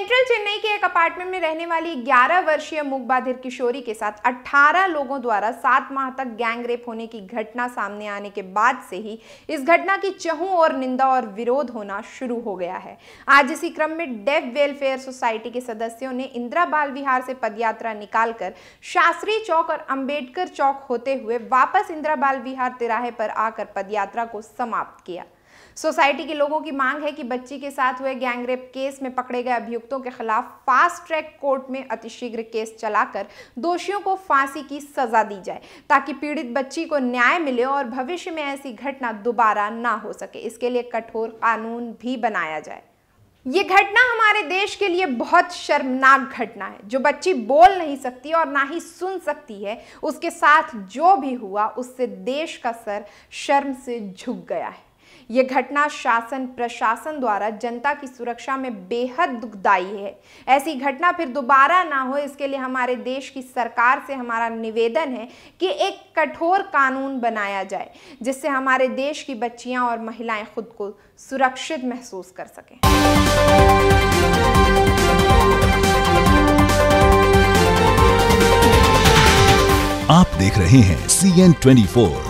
central Chennai के एक apartment में रहने वाली 11 वर्षीय मुकबाधिर किशोरी के साथ 18 लोगों द्वारा सात माह तक गैंग रेप होने की घटना सामने आने के बाद से ही इस घटना की चहू और निंदा और विरोध होना शुरू हो गया है आज इसी क्रम में डेफ वेलफेयर सोसाइटी के सदस्यों ने इंदिरा बाल विहार से पदयात्रा निकालकर शास्त्री चौक और अम्बेडकर चौक होते हुए वापस इंदिरा बाल विहार तिराहे पर आकर पदयात्रा को समाप्त किया सोसाइटी के लोगों की मांग है कि बच्ची के साथ हुए गैंगरेप केस में पकड़े गए अभियुक्तों के खिलाफ फास्ट ट्रैक कोर्ट में अतिशीघ्र केस चलाकर दोषियों को फांसी की सजा दी जाए ताकि पीड़ित बच्ची को न्याय मिले और भविष्य में ऐसी घटना दोबारा ना हो सके इसके लिए कठोर कानून भी बनाया जाए ये घटना हमारे देश के लिए बहुत शर्मनाक घटना है जो बच्ची बोल नहीं सकती और ना ही सुन सकती है उसके साथ जो भी हुआ उससे देश का सर शर्म से झुक गया है यह घटना शासन प्रशासन द्वारा जनता की सुरक्षा में बेहद दुखदायी है ऐसी घटना फिर दोबारा ना हो इसके लिए हमारे देश की सरकार से हमारा निवेदन है कि एक कठोर कानून बनाया जाए जिससे हमारे देश की बच्चियां और महिलाएं खुद को सुरक्षित महसूस कर सकें आप देख रहे हैं सी एन ट्वेंटी फोर